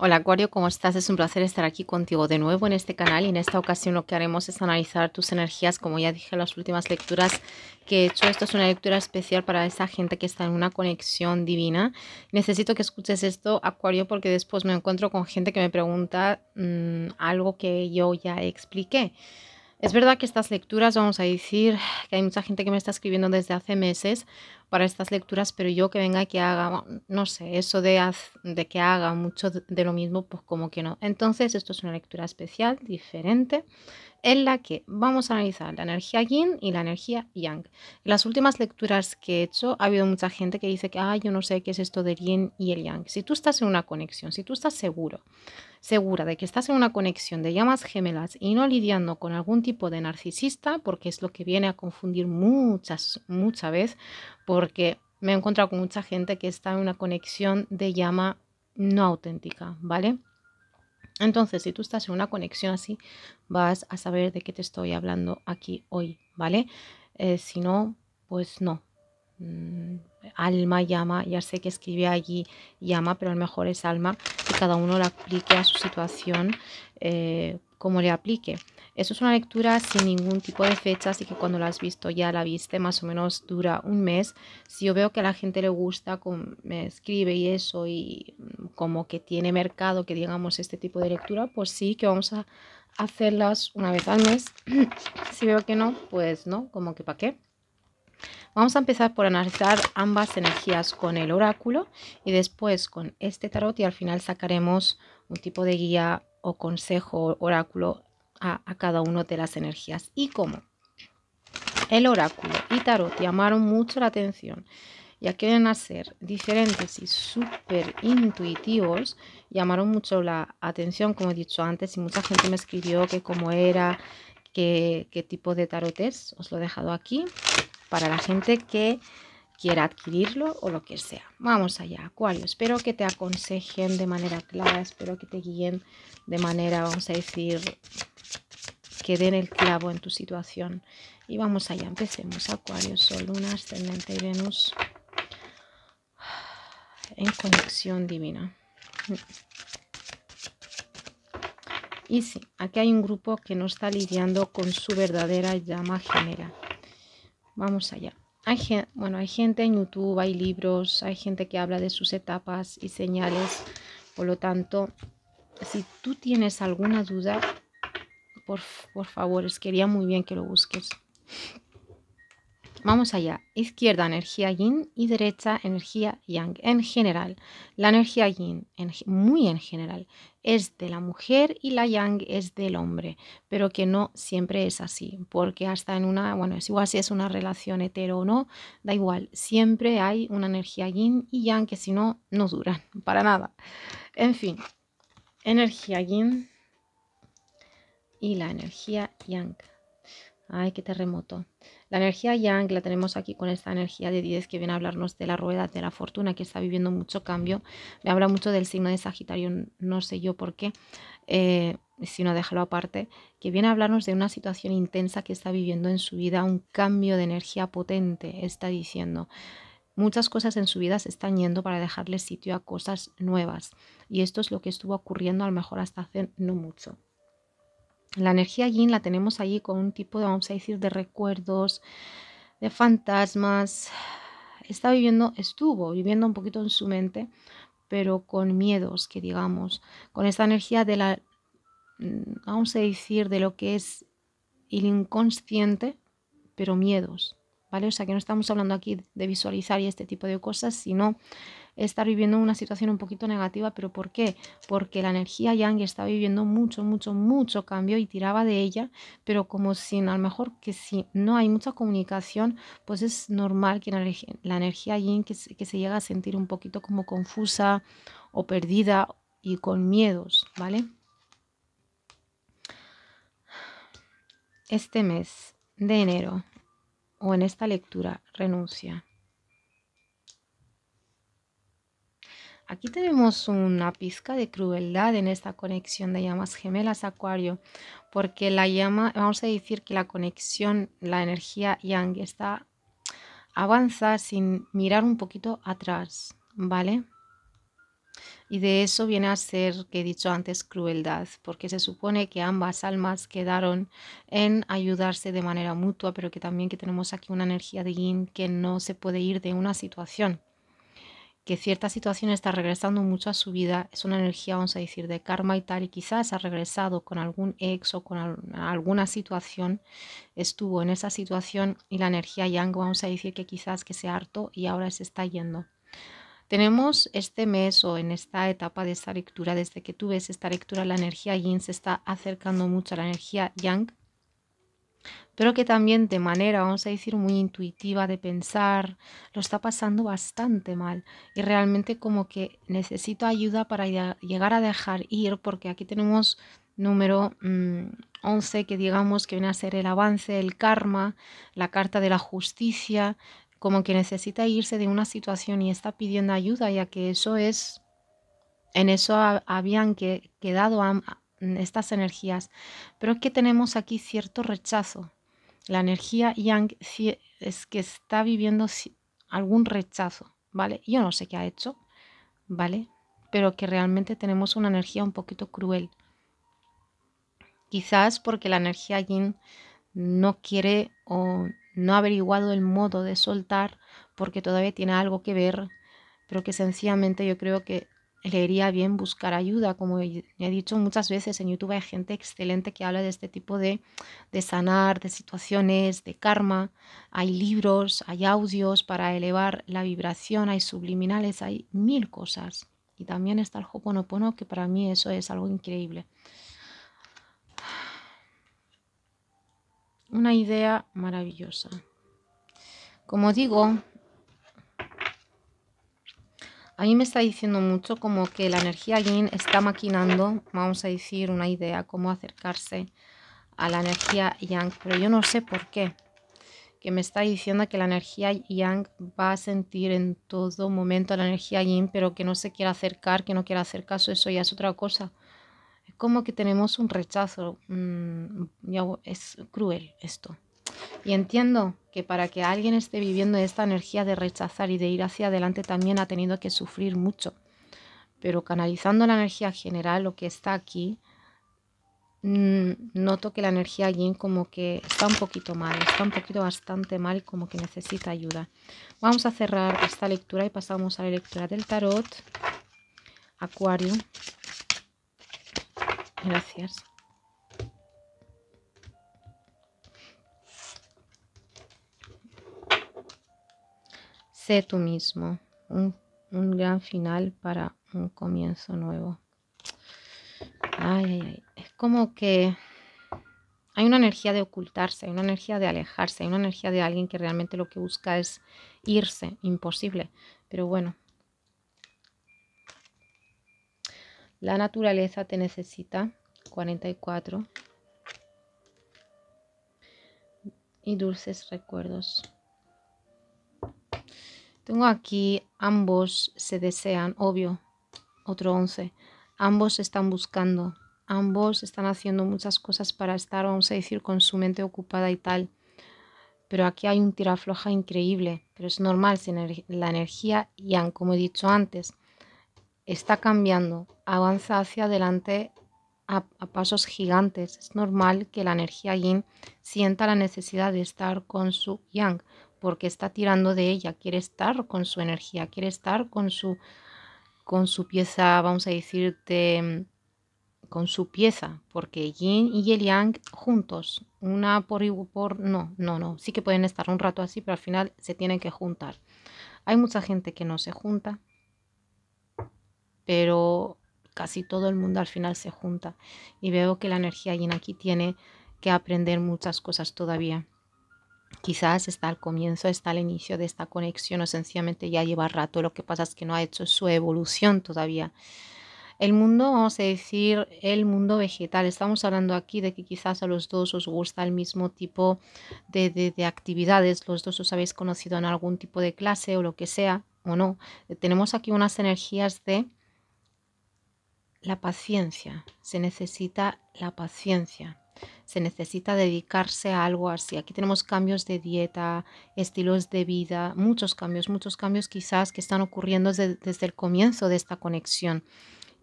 Hola Acuario, ¿cómo estás? Es un placer estar aquí contigo de nuevo en este canal y en esta ocasión lo que haremos es analizar tus energías, como ya dije en las últimas lecturas que he hecho. Esto es una lectura especial para esa gente que está en una conexión divina. Necesito que escuches esto, Acuario, porque después me encuentro con gente que me pregunta mm, algo que yo ya expliqué. Es verdad que estas lecturas, vamos a decir, que hay mucha gente que me está escribiendo desde hace meses para estas lecturas, pero yo que venga que haga, no sé, eso de, de que haga mucho de lo mismo, pues como que no. Entonces, esto es una lectura especial, diferente, en la que vamos a analizar la energía yin y la energía yang. En las últimas lecturas que he hecho, ha habido mucha gente que dice que, ah, yo no sé qué es esto del yin y el yang. Si tú estás en una conexión, si tú estás seguro segura de que estás en una conexión de llamas gemelas y no lidiando con algún tipo de narcisista, porque es lo que viene a confundir muchas, muchas veces, porque me he encontrado con mucha gente que está en una conexión de llama no auténtica, ¿vale? Entonces, si tú estás en una conexión así, vas a saber de qué te estoy hablando aquí hoy, ¿vale? Eh, si no, pues no. Mm, alma, llama, ya sé que escribe allí llama, pero a lo mejor es alma, y cada uno la aplique a su situación eh, como le aplique. Eso es una lectura sin ningún tipo de fecha, así que cuando la has visto ya la viste, más o menos dura un mes. Si yo veo que a la gente le gusta, como me escribe y eso, y mm, como que tiene mercado que digamos este tipo de lectura, pues sí que vamos a hacerlas una vez al mes. si veo que no, pues no, como que para qué. Vamos a empezar por analizar ambas energías con el oráculo y después con este tarot y al final sacaremos un tipo de guía o consejo oráculo a, cada una de las energías. ¿Y cómo? El oráculo y tarot llamaron mucho la atención ya que vienen a ser diferentes y súper intuitivos, llamaron mucho la atención, como he dicho antes, y mucha gente me escribió que cómo era, qué, qué tipo de tarot es, os lo he dejado aquí, para la gente que quiera adquirirlo o lo que sea. Vamos allá, Acuario. Espero que te aconsejen de manera clara, espero que te guíen de manera, vamos a decir, que den el clavo en tu situación. Y vamos allá, empecemos. Acuario, Sol, Luna, Ascendente y Venus en conexión divina. Y sí, aquí hay un grupo que no está lidiando con su verdadera llama gemela Vamos allá. Hay bueno, hay gente en YouTube, hay libros, hay gente que habla de sus etapas y señales. Por lo tanto, si tú tienes alguna duda, por, por favor, es quería muy bien que lo busques. Vamos allá. Izquierda energía yin y derecha energía yang. En general, la energía yin, muy en general, es de la mujer y la yang es del hombre, pero que no siempre es así, porque hasta en una, bueno, es igual si es una relación hetero o no, da igual, siempre hay una energía yin y yang que si no, no duran para nada. En fin, energía yin y la energía yang. Ay, qué terremoto. La energía yang la tenemos aquí con esta energía de 10 que viene a hablarnos de la rueda de la fortuna, que está viviendo mucho cambio. Me habla mucho del signo de Sagitario, no sé yo por qué, eh, si no déjalo aparte, que viene a hablarnos de una situación intensa que está viviendo en su vida, un cambio de energía potente, está diciendo. Muchas cosas en su vida se están yendo para dejarle sitio a cosas nuevas. Y esto es lo que estuvo ocurriendo a lo mejor hasta hace no mucho. La energía yin la tenemos allí con un tipo de, vamos a decir, de recuerdos, de fantasmas. Está viviendo, estuvo viviendo un poquito en su mente, pero con miedos, que digamos, con esta energía de la, mm, vamos a decir, de lo que es el inconsciente, pero miedos, ¿vale? O sea que no estamos hablando aquí de visualizar y este tipo de cosas, sino estar viviendo una situación un poquito negativa, pero ¿por qué? Porque la energía yang está viviendo mucho, mucho, mucho cambio y tiraba de ella, pero como si a lo mejor que si no hay mucha comunicación, pues es normal que la, energía yin que se llega a sentir un poquito como confusa o perdida y con miedos, ¿vale? Este mes de enero o en esta lectura, renuncia. Aquí tenemos una pizca de crueldad en esta conexión de llamas gemelas acuario, porque la llama, vamos a decir que la conexión, la energía yang está avanza sin mirar un poquito atrás, ¿vale? Y de eso viene a ser, que he dicho antes, crueldad, porque se supone que ambas almas quedaron en ayudarse de manera mutua, pero que también que tenemos aquí una energía de yin que no se puede ir de una situación que cierta situación está regresando mucho a su vida, es una energía, vamos a decir, de karma y tal, y quizás ha regresado con algún ex o con alguna situación, estuvo en esa situación y la energía yang, vamos a decir que quizás que se harto y ahora se está yendo. Tenemos este mes o en esta etapa de esta lectura, desde que tú ves esta lectura, la energía yin se está acercando mucho a la energía yang pero que también de manera, vamos a decir, muy intuitiva de pensar, lo está pasando bastante mal y realmente como que necesito ayuda para llegar a dejar ir, porque aquí tenemos número 11 mm, que digamos que viene a ser el avance, el karma, la carta de la justicia, como que necesita irse de una situación y está pidiendo ayuda, ya que eso es, en eso habían que, quedado estas energías, pero es que tenemos aquí cierto rechazo. La energía yang es que está viviendo algún rechazo, ¿vale? Yo no sé qué ha hecho, ¿vale? Pero que realmente tenemos una energía un poquito cruel. Quizás porque la energía yin no quiere o no ha averiguado el modo de soltar porque todavía tiene algo que ver, pero que sencillamente yo creo que le bien buscar ayuda. Como he dicho muchas veces en YouTube hay gente excelente que habla de este tipo de, de sanar, de situaciones, de karma. Hay libros, hay audios para elevar la vibración, hay subliminales, hay mil cosas. Y también está el Hoponopono, que para mí eso es algo increíble. Una idea maravillosa. Como digo, a mí me está diciendo mucho como que la energía yin está maquinando, vamos a decir, una idea, cómo acercarse a la energía yang, pero yo no sé por qué. Que me está diciendo que la energía yang va a sentir en todo momento la energía yin, pero que no se quiera acercar, que no quiera hacer caso, eso ya es otra cosa. Es como que tenemos un rechazo, mm, es cruel esto. Y entiendo que para que alguien esté viviendo esta energía de rechazar y de ir hacia adelante también ha tenido que sufrir mucho. Pero canalizando la energía general, lo que está aquí, mm, noto que la energía allí como que está un poquito mal, está un poquito bastante mal como que necesita ayuda. Vamos a cerrar esta lectura y pasamos a la lectura del tarot. Acuario. Gracias. Sé tú mismo. Un, gran final para un comienzo nuevo. Ay, ay, ay. Es como que hay una energía de ocultarse, hay una energía de alejarse, hay una energía de alguien que realmente lo que busca es irse, imposible. Pero bueno, La naturaleza te necesita. 44. Y dulces recuerdos. Tengo aquí ambos se desean, obvio. Otro 11. Ambos están buscando. Ambos están haciendo muchas cosas para estar, vamos a decir, con su mente ocupada y tal. Pero aquí hay un tirafloja increíble. Pero es normal si la energía, Yang, como he dicho antes, está cambiando. Avanza hacia adelante a, pasos gigantes. Es normal que la energía yin sienta la necesidad de estar con su yang porque está tirando de ella, quiere estar con su energía, quiere estar con su, con su pieza, vamos a decirte, con su pieza, porque Yin y el Yang juntos, una por y por, no, no, no, sí que pueden estar un rato así, pero al final se tienen que juntar. Hay mucha gente que no se junta, pero casi todo el mundo al final se junta y veo que la energía Yin aquí tiene que aprender muchas cosas todavía. Quizás está al comienzo, está al inicio de esta conexión o sencillamente ya lleva rato. Lo que pasa es que no ha hecho su evolución todavía. El mundo, vamos a decir, el mundo vegetal. Estamos hablando aquí de que quizás a los dos os gusta el mismo tipo de, de actividades. Los dos os habéis conocido en algún tipo de clase o lo que sea, o no. Eh, tenemos aquí unas energías de la paciencia. Se necesita la paciencia se necesita dedicarse a algo así. Aquí tenemos cambios de dieta, estilos de vida, muchos cambios, muchos cambios quizás que están ocurriendo desde, el comienzo de esta conexión.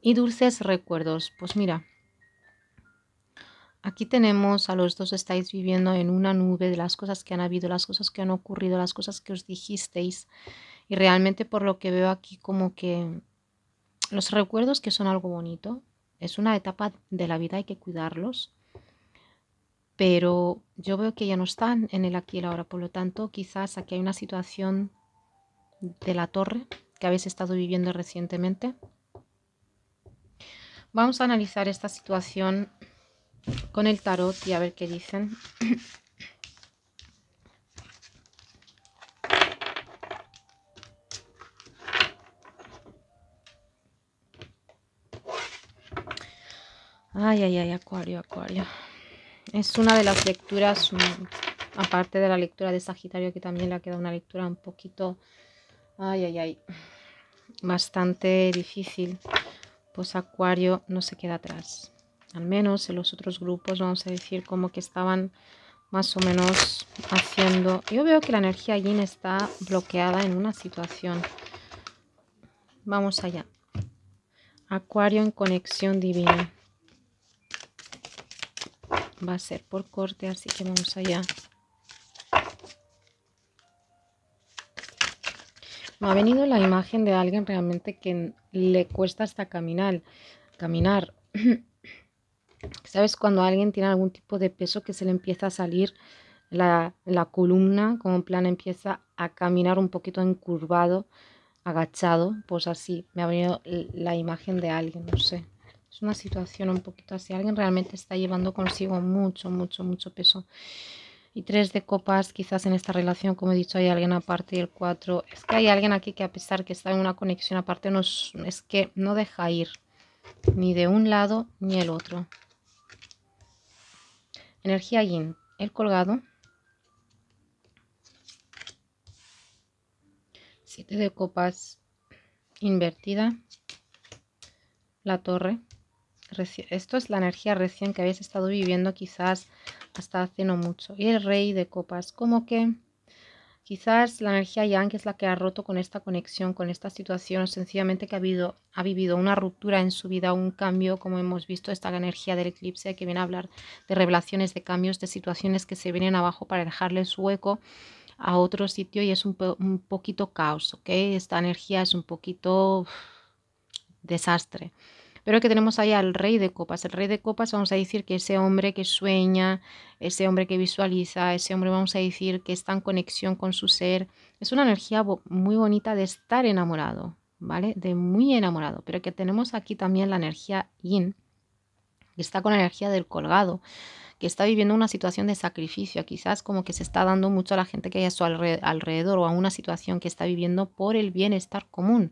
Y dulces recuerdos, pues mira, Aquí tenemos a los dos estáis viviendo en una nube de las cosas que han habido, las cosas que han ocurrido, las cosas que os dijisteis. Y realmente por lo que veo aquí como que los recuerdos que son algo bonito, es una etapa de la vida, hay que cuidarlos pero yo veo que ya no están en el aquí y el ahora. Por lo tanto, quizás aquí hay una situación de la torre que habéis estado viviendo recientemente. Vamos a analizar esta situación con el tarot y a ver qué dicen. Ay, ay, ay, acuario, acuario es una de las lecturas, mm, aparte de la lectura de Sagitario, que también le ha quedado una lectura un poquito, ay, ay, ay, bastante difícil, pues Acuario no se queda atrás. Al menos en los otros grupos, vamos a decir, como que estaban más o menos haciendo... Yo veo que la energía allí está bloqueada en una situación. Vamos allá. Acuario en conexión divina va a ser por corte así que vamos allá me ha venido la imagen de alguien realmente que le cuesta hasta caminar caminar sabes cuando alguien tiene algún tipo de peso que se le empieza a salir la, la columna como en plan empieza a caminar un poquito encurvado agachado pues así me ha venido la imagen de alguien no sé es una situación un poquito así. Alguien realmente está llevando consigo mucho, mucho, mucho peso. Y tres de copas, quizás en esta relación, como he dicho, hay alguien aparte y el cuatro. Es que hay alguien aquí que a pesar que está en una conexión aparte, es que no deja ir ni de un lado ni el otro. Energía yin, el colgado. Siete de copas invertida. La torre esto es la energía recién que habéis estado viviendo quizás hasta hace no mucho. Y el rey de copas, como que quizás la energía yang es la que ha roto con esta conexión, con esta situación, sencillamente que ha, habido, ha vivido una ruptura en su vida, un cambio, como hemos visto, esta energía del eclipse que viene a hablar de revelaciones, de cambios, de situaciones que se vienen abajo para dejarle su hueco a otro sitio y es un, un poquito caos, ¿ok? Esta energía es un poquito desastre. Pero que tenemos ahí al rey de copas. El rey de copas vamos a decir que ese hombre que sueña, ese hombre que visualiza, ese hombre vamos a decir que está en conexión con su ser. Es una energía muy bonita de estar enamorado, ¿vale? De muy enamorado. Pero que tenemos aquí también la energía yin, que está con la energía del colgado que está viviendo una situación de sacrificio, quizás como que se está dando mucho a la gente que hay a su alrededor o a una situación que está viviendo por el bienestar común.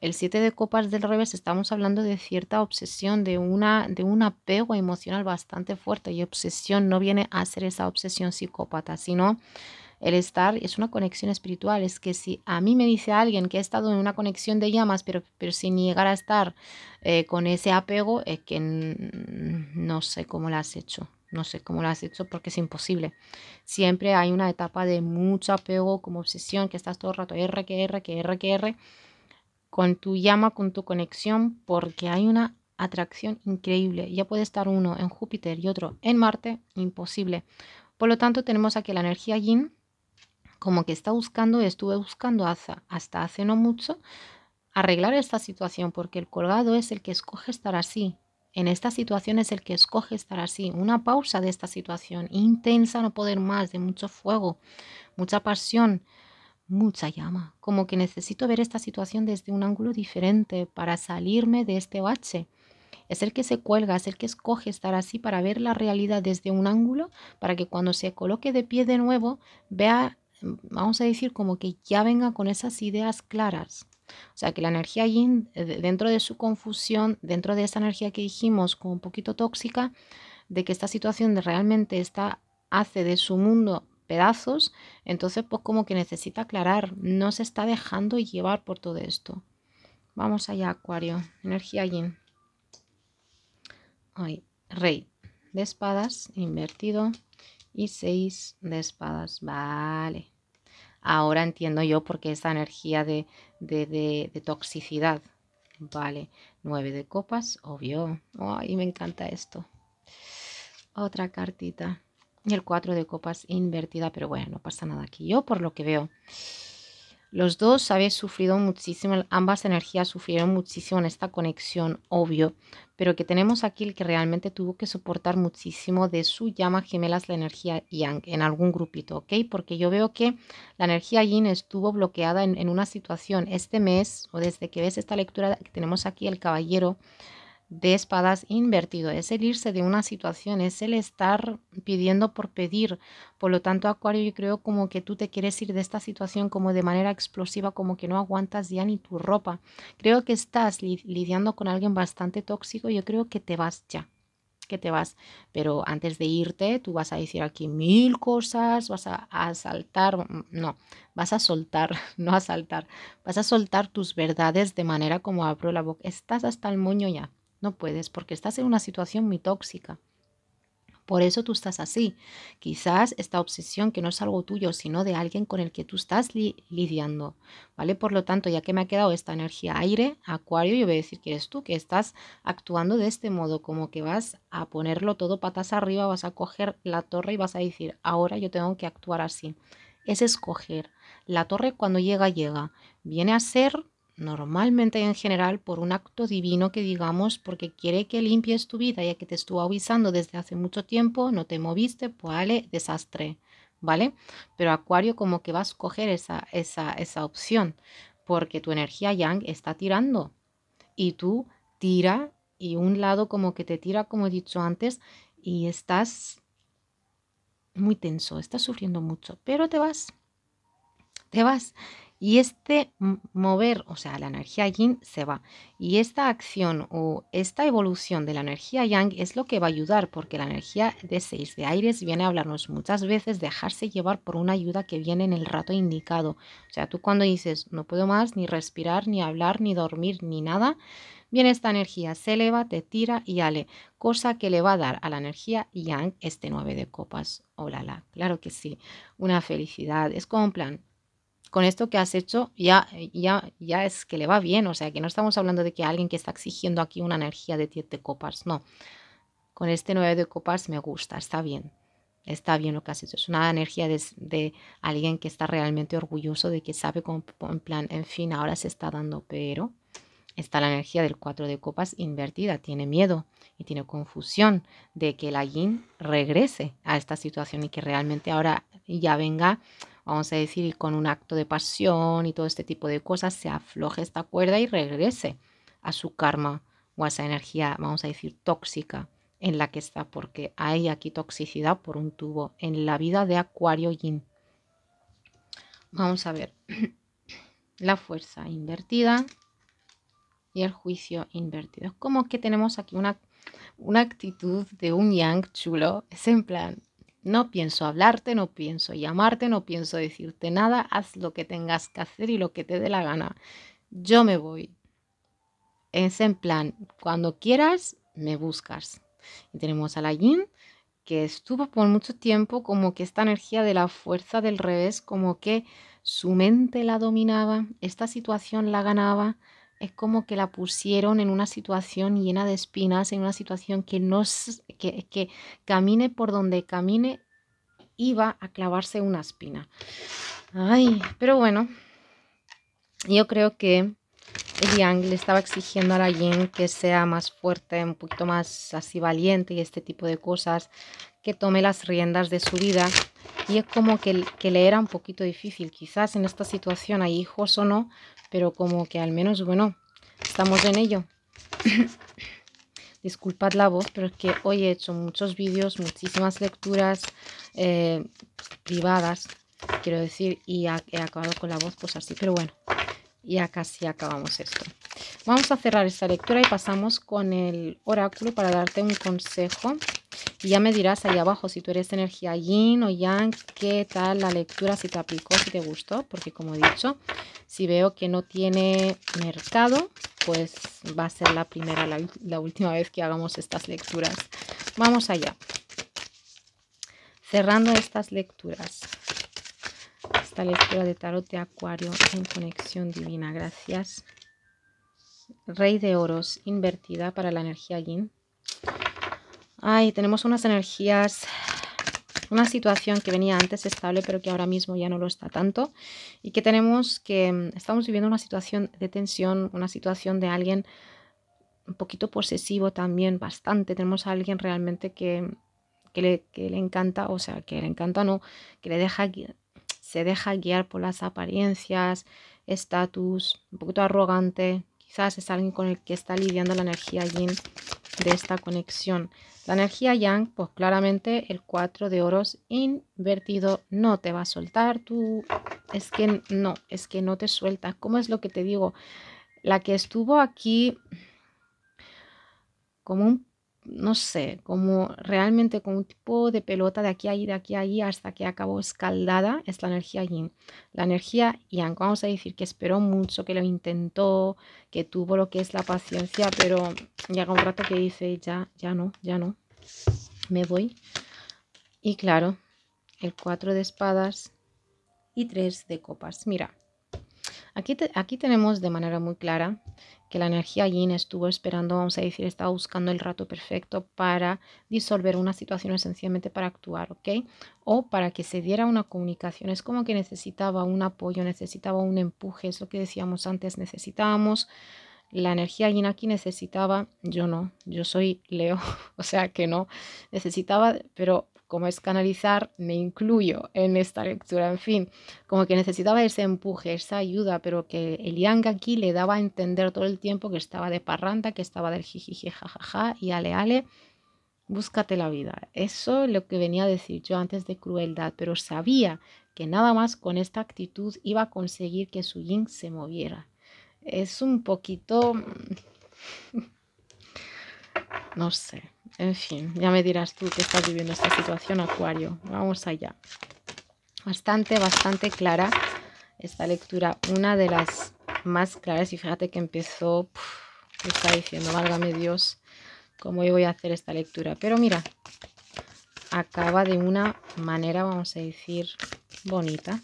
El 7 de copas del revés estamos hablando de cierta obsesión, de, una, de un apego emocional bastante fuerte y obsesión no viene a ser esa obsesión psicópata, sino... El estar es una conexión espiritual, es que si a mí me dice alguien que ha estado en una conexión de llamas, pero, pero sin llegar a estar eh, con ese apego, es que no sé cómo lo has hecho. No sé cómo lo has hecho porque es imposible. Siempre hay una etapa de mucho apego, como obsesión, que estás todo el rato R, que R, que R, que R, con tu llama, con tu conexión, porque hay una atracción increíble. Ya puede estar uno en Júpiter y otro en Marte, imposible. Por lo tanto, tenemos aquí la energía yin, como que está buscando, estuve buscando hasta hace no mucho, arreglar esta situación, porque el colgado es el que escoge estar así, en esta situación es el que escoge estar así. Una pausa de esta situación intensa, no poder más, de mucho fuego, mucha pasión, mucha llama. Como que necesito ver esta situación desde un ángulo diferente para salirme de este bache. Es el que se cuelga, es el que escoge estar así para ver la realidad desde un ángulo, para que cuando se coloque de pie de nuevo, vea, mm, vamos a decir, como que ya venga con esas ideas claras. O sea, que la energía yin, dentro de su confusión, dentro de esa energía que dijimos como un poquito tóxica, de que esta situación realmente está, hace de su mundo pedazos, entonces pues como que necesita aclarar, no se está dejando llevar por todo esto. Vamos allá, Acuario, energía yin. Ay, rey de espadas invertido y seis de espadas, vale. Ahora entiendo yo por qué esa energía de, toxicidad. Vale, nueve de copas, obvio. Ay, me encanta esto. Otra cartita. Y el cuatro de copas invertida, pero bueno, no pasa nada aquí. Yo por lo que veo los dos habéis sufrido muchísimo, ambas energías sufrieron muchísimo en esta conexión, obvio, pero que tenemos aquí el que realmente tuvo que soportar muchísimo de su llama gemelas la energía yang en algún grupito, ¿ok? Porque yo veo que la energía yin estuvo bloqueada en, una situación este mes o desde que ves esta lectura que tenemos aquí el caballero, de espadas invertido. Es el irse de una situación, es el estar pidiendo por pedir. Por lo tanto, Acuario, yo creo como que tú te quieres ir de esta situación como de manera explosiva, como que no aguantas ya ni tu ropa. Creo que estás lidiando con alguien bastante tóxico. Yo creo que te vas ya que te vas, pero antes de irte tú vas a decir aquí mil cosas, vas a, asaltar saltar, mm, no, vas a soltar, no a saltar, vas a soltar tus verdades de manera como abro la boca, estás hasta el moño ya, no puedes porque estás en una situación muy tóxica. Por eso tú estás así. Quizás esta obsesión que no es algo tuyo, sino de alguien con el que tú estás lidiando, ¿vale? Por lo tanto, ya que me ha quedado esta energía aire, acuario, yo voy a decir que eres tú, que estás actuando de este modo, como que vas a ponerlo todo patas arriba, vas a coger la torre y vas a decir, ahora yo tengo que actuar así. Es escoger. La torre cuando llega, llega. Viene a ser normalmente en general por un acto divino que digamos porque quiere que limpies tu vida ya que te estuvo avisando desde hace mucho tiempo, no te moviste, pues vale, desastre, ¿vale? Pero Acuario como que vas a coger esa, esa, esa opción porque tu energía yang está tirando y tú tira y un lado como que te tira como he dicho antes y estás muy tenso, estás sufriendo mucho, pero te vas, te vas y este mover, o sea, la energía yin se va. Y esta acción o esta evolución de la energía yang es lo que va a ayudar, porque la energía de seis de aires viene a hablarnos muchas veces, dejarse llevar por una ayuda que viene en el rato indicado. O sea, tú cuando dices, no puedo más ni respirar, ni hablar, ni dormir, ni nada, viene esta energía, se eleva, te tira y ale, cosa que le va a dar a la energía yang este 9 de copas. Hola, la, claro que sí, una felicidad. Es como un plan, con esto que has hecho ya, eh, ya, ya es que le va bien. O sea, que no estamos hablando de que alguien que está exigiendo aquí una energía de 10 de copas, no. Con este 9 de copas me gusta, está bien. Está bien lo que has hecho. Es una energía de, alguien que está realmente orgulloso de que sabe, cómo en plan, en fin, ahora se está dando, pero está la energía del 4 de copas invertida, tiene miedo y tiene confusión de que la yin regrese a esta situación y que realmente ahora ya venga vamos a decir, con un acto de pasión y todo este tipo de cosas, se afloje esta cuerda y regrese a su karma o a esa energía, vamos a decir, tóxica en la que está, porque hay aquí toxicidad por un tubo en la vida de Acuario Yin. Vamos a ver la fuerza invertida y el juicio invertido. Como que tenemos aquí una, una actitud de un yang chulo, es en plan, no pienso hablarte, no pienso llamarte, no pienso decirte nada, haz lo que tengas que hacer y lo que te dé la gana. Yo me voy. Es en plan, cuando quieras, me buscas. Y tenemos a la Yin, que estuvo por mucho tiempo como que esta energía de la fuerza del revés, como que su mente la dominaba, esta situación la ganaba, es como que la pusieron en una situación llena de espinas, en una situación que, no, que, que camine por donde camine, iba a clavarse una espina. Ay, pero bueno, yo creo que Yang le estaba exigiendo a la que sea más fuerte, un poquito más así valiente y este tipo de cosas, que tome las riendas de su vida. Y es como que, que le era un poquito difícil, quizás en esta situación, hay hijos o no, pero como que al menos, bueno, estamos en ello. Disculpad la voz, pero es que hoy he hecho muchos vídeos, muchísimas lecturas eh, privadas, quiero decir, y he acabado con la voz pues así, pero bueno, ya casi acabamos esto. Vamos a cerrar esta lectura y pasamos con el oráculo para darte un consejo y ya me dirás ahí abajo si tú eres energía yin o yang, qué tal la lectura, si te aplicó, si te gustó, porque como he dicho, si veo que no tiene mercado, pues va a ser la primera, la, última vez que hagamos estas lecturas. Vamos allá. Cerrando estas lecturas. Esta lectura de tarot de acuario en conexión divina. Gracias. Rey de oros invertida para la energía yin. Ay, tenemos unas energías, una situación que venía antes estable, pero que ahora mismo ya no lo está tanto. Y que tenemos que, mm, estamos viviendo una situación de tensión, una situación de alguien un poquito posesivo también, bastante. Tenemos a alguien realmente que, que, le, encanta, o sea, que le encanta no, que le deja, se deja guiar por las apariencias, estatus, un poquito arrogante, es alguien con el que está lidiando la energía yin de esta conexión. La energía yang, pues claramente el 4 de oros invertido no te va a soltar. Tú es que no, es que no te suelta. ¿Cómo es lo que te digo? La que estuvo aquí como un no sé, como realmente con un tipo de pelota de aquí a ahí, de aquí a ahí, hasta que acabó escaldada, es la energía yin. La energía yang, vamos a decir que esperó mucho, que lo intentó, que tuvo lo que es la paciencia, pero llega un rato que dice, ya, ya no, ya no, me voy. Y claro, el 4 de espadas y tres de copas. Mira, aquí, aquí tenemos de manera muy clara que la energía yin estuvo esperando, vamos a decir, estaba buscando el rato perfecto para disolver una situación esencialmente para actuar, ¿ok? O para que se diera una comunicación. Es como que necesitaba un apoyo, necesitaba un empuje, es lo que decíamos antes, necesitábamos la energía yin aquí necesitaba, yo no, yo soy Leo, o sea que no, necesitaba, pero como es canalizar, me incluyo en esta lectura, en fin, como que necesitaba ese empuje, esa ayuda, pero que el yang aquí le daba a entender todo el tiempo que estaba de parranda, que estaba del jiji jajaja y ale ale, búscate la vida. Eso es lo que venía a decir yo antes de crueldad, pero sabía que nada más con esta actitud iba a conseguir que su yin se moviera. Es un poquito... no sé en fin, ya me dirás tú que estás viviendo esta situación, Acuario. Vamos allá. Bastante, bastante clara esta lectura, una de las más claras. Y fíjate que empezó, está diciendo, válgame Dios, cómo yo voy a hacer esta lectura. Pero mira, acaba de una manera, vamos a decir, bonita.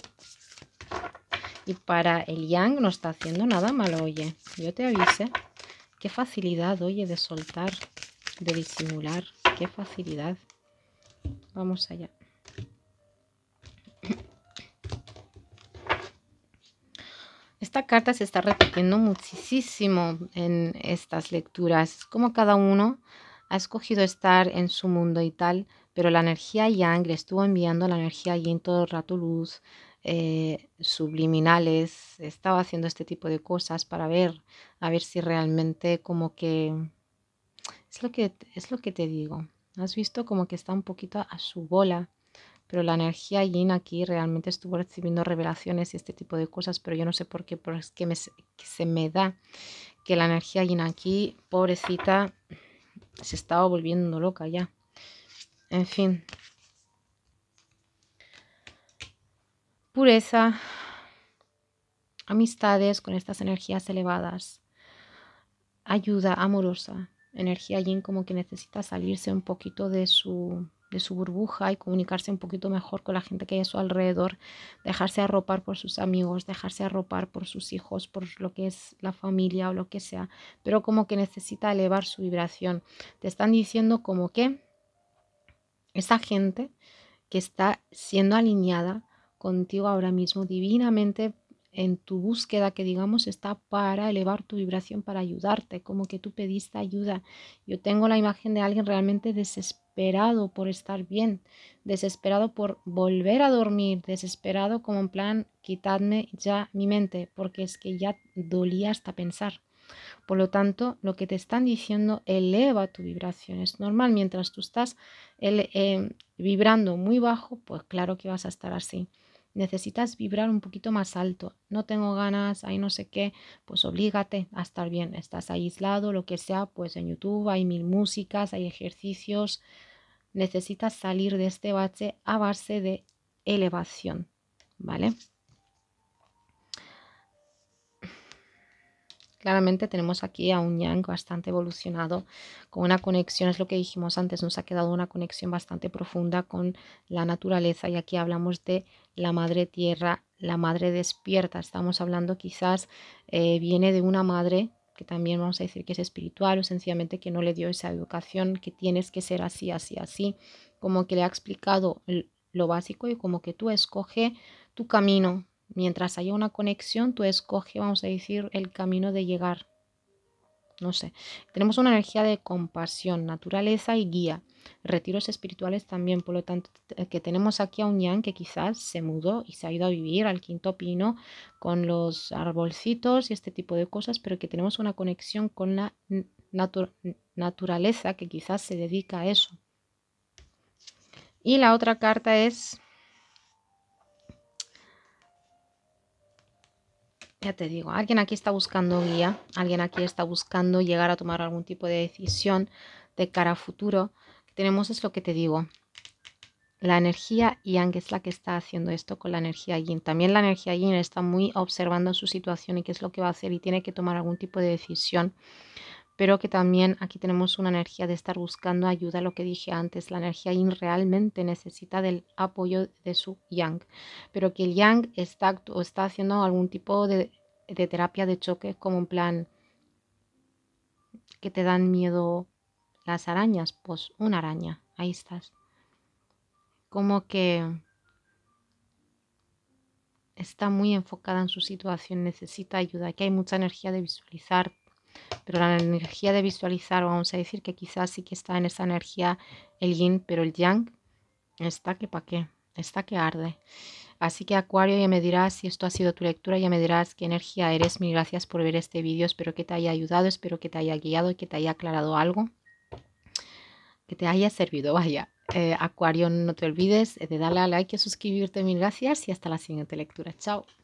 Y para el yang no está haciendo nada malo, oye. Yo te avise. Qué facilidad, oye, de soltar de disimular. ¡Qué facilidad! Vamos allá. Esta carta se está repitiendo muchísimo en estas lecturas. como cada uno ha escogido estar en su mundo y tal, pero la energía yang le estuvo enviando la energía en todo el rato luz, eh, subliminales, estaba haciendo este tipo de cosas para ver, a ver si realmente como que es lo que, es lo que te digo. Has visto como que está un poquito a su bola, pero la energía yin aquí realmente estuvo recibiendo revelaciones y este tipo de cosas, pero yo no sé por qué, por es que, se me da que la energía yin aquí, pobrecita, se estaba volviendo loca ya. En fin. Pureza, amistades con estas energías elevadas, ayuda amorosa, energía yin como que necesita salirse un poquito de su, de su burbuja y comunicarse un poquito mejor con la gente que hay a su alrededor, dejarse arropar por sus amigos, dejarse arropar por sus hijos, por lo que es la familia o lo que sea, pero como que necesita elevar su vibración. Te están diciendo como que esa gente que está siendo alineada contigo ahora mismo divinamente en tu búsqueda que digamos está para elevar tu vibración, para ayudarte, como que tú pediste ayuda. Yo tengo la imagen de alguien realmente desesperado por estar bien, desesperado por volver a dormir, desesperado como en plan, quitadme ya mi mente, porque es que ya dolía hasta pensar. Por lo tanto, lo que te están diciendo eleva tu vibración. Es normal, mientras tú estás eh, eh, vibrando muy bajo, pues claro que vas a estar así necesitas vibrar un poquito más alto, no tengo ganas, hay no sé qué, pues oblígate a estar bien, estás aislado, lo que sea, pues en YouTube hay mil músicas, hay ejercicios, necesitas salir de este bache a base de elevación, ¿vale? Claramente tenemos aquí a un yang bastante evolucionado, con una conexión, es lo que dijimos antes, nos ha quedado una conexión bastante profunda con la naturaleza y aquí hablamos de la madre tierra, la madre despierta. Estamos hablando quizás eh, viene de una madre que también vamos a decir que es espiritual o sencillamente que no le dio esa educación, que tienes que ser así, así, así, como que le ha explicado lo básico y como que tú escoge tu camino. Mientras haya una conexión, tú escoge, vamos a decir, el camino de llegar no sé. Tenemos una energía de compasión, naturaleza y guía. Retiros espirituales también, por lo tanto, eh, que tenemos aquí a un yang que quizás se mudó y se ha ido a vivir al quinto pino con los arbolcitos y este tipo de cosas, pero que tenemos una conexión con la naturaleza que quizás se dedica a eso. Y la otra carta es Ya te digo, alguien aquí está buscando guía, alguien aquí está buscando llegar a tomar algún tipo de decisión de cara a futuro. tenemos es lo que te digo. La energía Yang es la que está haciendo esto con la energía Yin. También la energía Yin está muy observando su situación y qué es lo que va a hacer y tiene que tomar algún tipo de decisión pero que también aquí tenemos una energía de estar buscando ayuda, lo que dije antes, la energía y realmente necesita del apoyo de su yang, pero que el yang está, o está haciendo algún tipo de, terapia de choque, como un plan que te dan miedo las arañas, pues una araña, ahí estás. Como que está muy enfocada en su situación, necesita ayuda, que hay mucha energía de visualizar pero la energía de visualizar, vamos a decir que quizás sí que está en esa energía el yin, pero el yang está que pa' qué, está que arde. Así que Acuario, ya me dirás si esto ha sido tu lectura, ya me dirás qué energía eres. Mil gracias por ver este vídeo, espero que te haya ayudado, espero que te haya guiado y que te haya aclarado algo. Que te haya servido, vaya. Eh, Acuario, no te olvides de darle a like y suscribirte. Mil gracias y hasta la siguiente lectura. Chao.